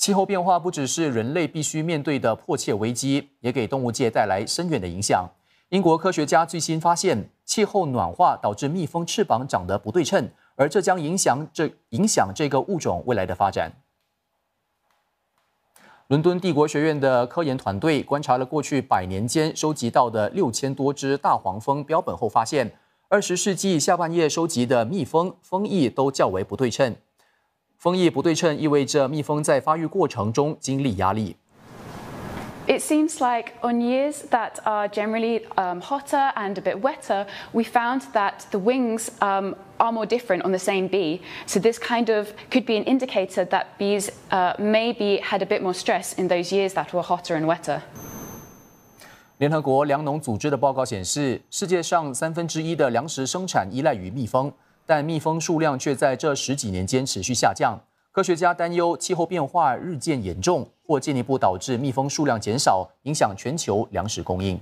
气候变化不只是人类必须面对的迫切危机，也给动物界带来深远的影响。英国科学家最新发现，气候暖化导致蜜蜂翅膀长得不对称，而这将影响这影响这个物种未来的发展。伦敦帝国学院的科研团队观察了过去百年间收集到的六千多只大黄蜂标本后发现，二十世纪下半叶收集的蜜蜂蜂翼都较为不对称。蜂翼不对称意味着蜜蜂在发育过程中经历压力。It seems like on years that are generally um, hotter and a bit wetter, we found that the wings um, are more different on the same bee. So this kind of could be an indicator that bees uh, maybe had a bit more stress in those years that were hotter and wetter. 联合国粮农组织的报告显示，世界上三分之一的粮食生产依赖于蜜蜂。但蜜蜂数量却在这十几年间持续下降。科学家担忧气候变化日渐严重，或进一步导致蜜蜂数量减少，影响全球粮食供应。